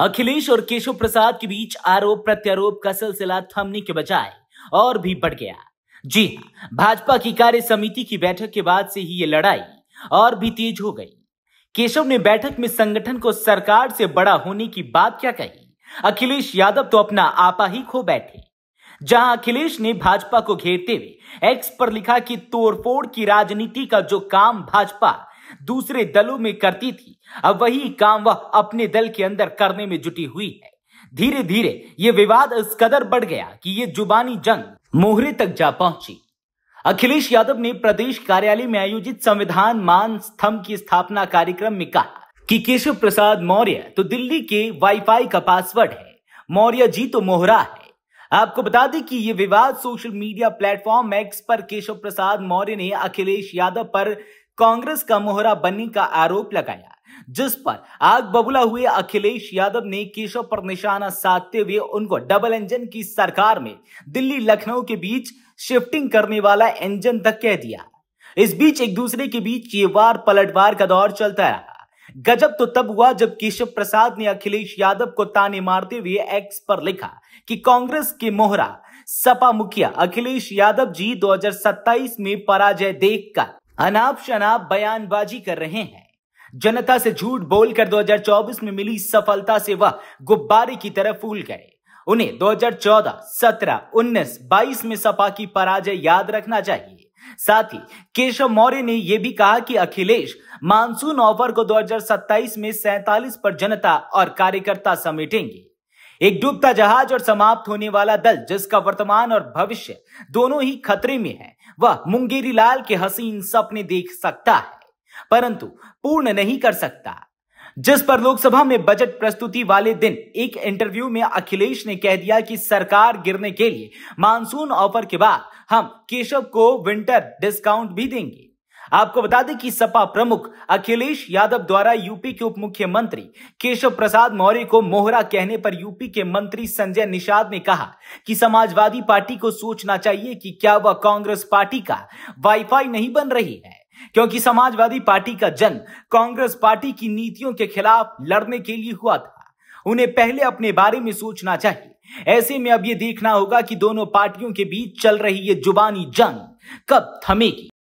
अखिलेश और केशव प्रसाद के बीच आरोप प्रत्यारोप का सिलसिला थमने के बजाय और भी बढ़ गया जी हाँ भाजपा की कार्य समिति की बैठक के बाद से ही ये लड़ाई और भी तेज हो गई केशव ने बैठक में संगठन को सरकार से बड़ा होने की बात क्या कही अखिलेश यादव तो अपना आपा ही खो बैठे जहां अखिलेश ने भाजपा को घेरते हुए एक्स पर लिखा कि तोड़फोड़ की राजनीति का जो काम भाजपा दूसरे दलों में करती थी अब वही काम वह अपने दल के अंदर करने में जुटी हुई है धीरे धीरे ये विवाद इस कदर बढ़ गया कि ये जुबानी जंग मोहरे तक जा पहुंची अखिलेश यादव ने प्रदेश कार्यालय में आयोजित संविधान मान स्तंभ की स्थापना कार्यक्रम में कहा कि केशव प्रसाद मौर्य तो दिल्ली के वाईफाई का पासवर्ड है मौर्य जी तो मोहरा है आपको बता दें कि ये विवाद सोशल मीडिया प्लेटफॉर्म एक्स पर केशव प्रसाद मौर्य ने अखिलेश यादव पर कांग्रेस का मोहरा बनने का आरोप लगाया जिस पर आग बबूला हुए अखिलेश यादव ने केशव पर निशाना साधते हुए उनको डबल इंजन की सरकार में दिल्ली लखनऊ के बीच शिफ्टिंग करने वाला इंजन तक कह दिया इस बीच एक दूसरे के बीच ये वार पलटवार का दौर चलता रहा गजब तो तब हुआ जब केशव प्रसाद ने अखिलेश यादव को ताने मारते हुए एक्स पर लिखा कि कांग्रेस के मोहरा सपा मुखिया अखिलेश यादव जी 2027 में पराजय देखकर अनाप शनाप बयानबाजी कर रहे हैं जनता से झूठ बोलकर 2024 में मिली सफलता से वह गुब्बारे की तरह फूल गए उन्हें 2014, 17, 19, 22 में सपा की पराजय याद रखना चाहिए साथ ही केशव मौर्य ने यह भी कहा कि अखिलेश मानसून ऑफर को 2027 में 47 पर जनता और कार्यकर्ता समेटेंगे एक डूबता जहाज और समाप्त होने वाला दल जिसका वर्तमान और भविष्य दोनों ही खतरे में है वह मुंगेरी लाल के हसीन सपने देख सकता है परंतु पूर्ण नहीं कर सकता जिस पर लोकसभा में बजट प्रस्तुति वाले दिन एक इंटरव्यू में अखिलेश ने कह दिया कि सरकार गिरने के लिए मानसून ऑफर के बाद हम केशव को विंटर डिस्काउंट भी देंगे आपको बता दें कि सपा प्रमुख अखिलेश यादव द्वारा यूपी के उप मुख्यमंत्री केशव प्रसाद मौर्य को मोहरा कहने पर यूपी के मंत्री संजय निषाद ने कहा कि समाजवादी पार्टी को सोचना चाहिए कि क्या वह कांग्रेस पार्टी का वाईफाई नहीं बन रही है क्योंकि समाजवादी पार्टी का जन्म कांग्रेस पार्टी की नीतियों के खिलाफ लड़ने के लिए हुआ था उन्हें पहले अपने बारे में सोचना चाहिए ऐसे में अब ये देखना होगा कि दोनों पार्टियों के बीच चल रही ये जुबानी जंग कब थमेगी